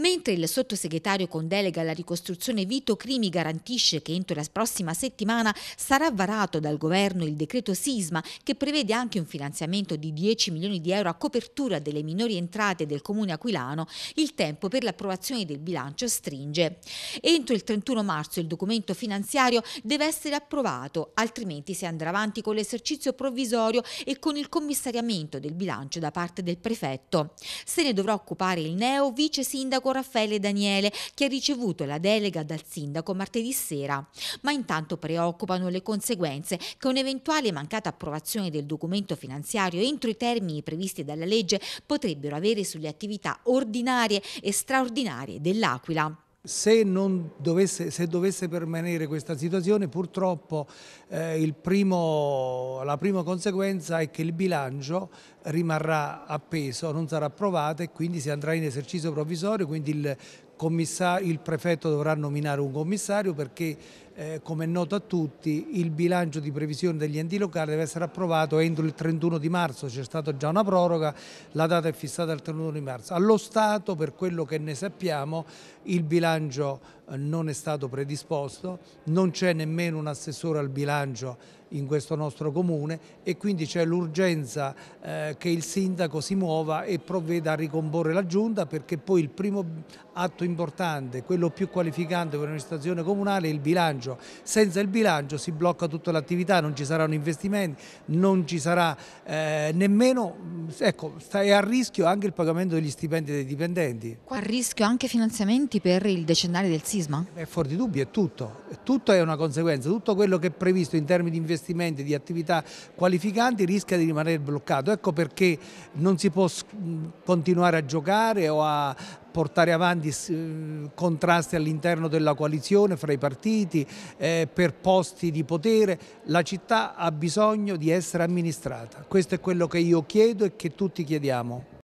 Mentre il sottosegretario con delega alla ricostruzione Vito Crimi garantisce che entro la prossima settimana sarà varato dal governo il decreto sisma che prevede anche un finanziamento di 10 milioni di euro a copertura delle minori entrate del comune aquilano, il tempo per l'approvazione del bilancio stringe. Entro il 31 marzo il documento finanziario deve essere approvato, altrimenti si andrà avanti con l'esercizio provvisorio e con il commissariamento del bilancio da parte del prefetto. Se ne dovrà occupare il neo vice sindaco sindaco Raffaele Daniele, che ha ricevuto la delega dal sindaco martedì sera. Ma intanto preoccupano le conseguenze che un'eventuale mancata approvazione del documento finanziario entro i termini previsti dalla legge potrebbero avere sulle attività ordinarie e straordinarie dell'Aquila. Se dovesse, se, dovesse, permanere questa situazione purtroppo eh, primo, la prima conseguenza è che il bilancio rimarrà appeso, non sarà approvata e quindi si andrà in esercizio provvisorio, quindi il, il prefetto dovrà nominare un commissario perché eh, come è noto a tutti il bilancio di previsione degli enti locali deve essere approvato entro il 31 di marzo, c'è stata già una proroga, la data è fissata al 31 di marzo. Allo Stato per quello che ne sappiamo il bilancio eh, non è stato predisposto, non c'è nemmeno un assessore al bilancio in questo nostro comune e quindi c'è l'urgenza eh, che il sindaco si muova e provveda a ricomporre la giunta perché poi il primo atto importante, quello più qualificante per un'amministrazione comunale è il bilancio. Senza il bilancio si blocca tutta l'attività, non ci saranno investimenti, non ci sarà eh, nemmeno, mm, ecco, è a rischio anche il pagamento degli stipendi dei dipendenti. Qua a rischio anche finanziamenti per il decennale del sisma? È fuori di dubbio, è tutto. Tutto è una conseguenza, tutto quello che è previsto in termini di investimenti investimenti, di attività qualificanti rischia di rimanere bloccato. Ecco perché non si può continuare a giocare o a portare avanti contrasti all'interno della coalizione fra i partiti eh, per posti di potere. La città ha bisogno di essere amministrata. Questo è quello che io chiedo e che tutti chiediamo.